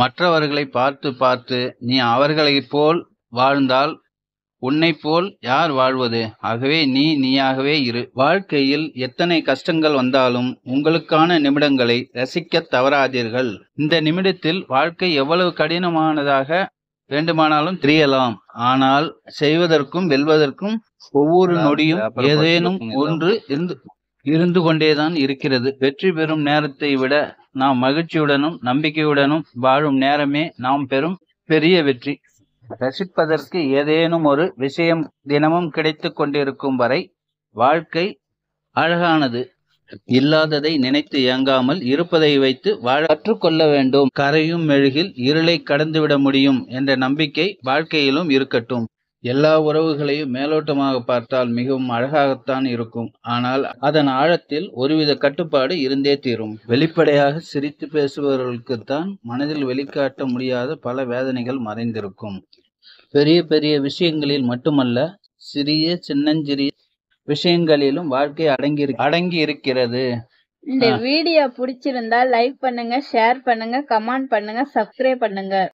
மற்றவர்களை பார்த்து பார்த்து நீ அவர்களைப் போல் வாழ்ந்தால் உன்னை போல் யார் வாழ்வது ஆகவே நீ நீயாகவே இரு வாழ்க்கையில் எத்தனை கஷ்டங்கள் வந்தாலும் உங்களுக்கான நிமிடங்களை ரசிக்க தவறாதீர்கள் இந்த நிமிடத்தில் வாழ்க்கை எவ்வளவு கடினமானதாக வேண்டுமானாலும் தெரியலாம் ஆனால் செய்வதற்கும் வெல்வதற்கும் ஒவ்வொரு நொடியும் ஏதேனும் ஒன்று இருந்து இருந்து கொண்டேதான் இருக்கிறது வெற்றி பெறும் நேரத்தை விட நாம் மகிழ்ச்சியுடனும் நம்பிக்கையுடனும் வாழும் நேரமே நாம் பெறும் பெரிய வெற்றி ரசிப்பதற்கு ஏதேனும் ஒரு விஷயம் தினமும் கிடைத்து கொண்டிருக்கும் வரை வாழ்க்கை அழகானது இல்லாததை நினைத்து இயங்காமல் இருப்பதை வைத்து வாழ கற்றுக்கொள்ள வேண்டும் கரையும் மெழுகில் இருளை கடந்துவிட முடியும் என்ற நம்பிக்கை வாழ்க்கையிலும் இருக்கட்டும் எல்லா உறவுகளையும் மேலோட்டமாக பார்த்தால் மிகவும் அழகாகத்தான் இருக்கும் ஆனால் அதன் ஆழத்தில் ஒருவித கட்டுப்பாடு இருந்தே தீரும் வெளிப்படையாக சிரித்து பேசுபவர்களுக்குத்தான் மனதில் வெளிக்காட்ட முடியாத பல வேதனைகள் மறைந்திருக்கும் பெரிய பெரிய விஷயங்களில் மட்டுமல்ல சிறிய சின்னஞ்சிறிய விஷயங்களிலும் வாழ்க்கை அடங்கி அடங்கி இருக்கிறது இந்த வீடியோ பிடிச்சிருந்தா லைக் பண்ணுங்க ஷேர் பண்ணுங்க கமெண்ட் பண்ணுங்க சப்ஸ்கிரைப் பண்ணுங்க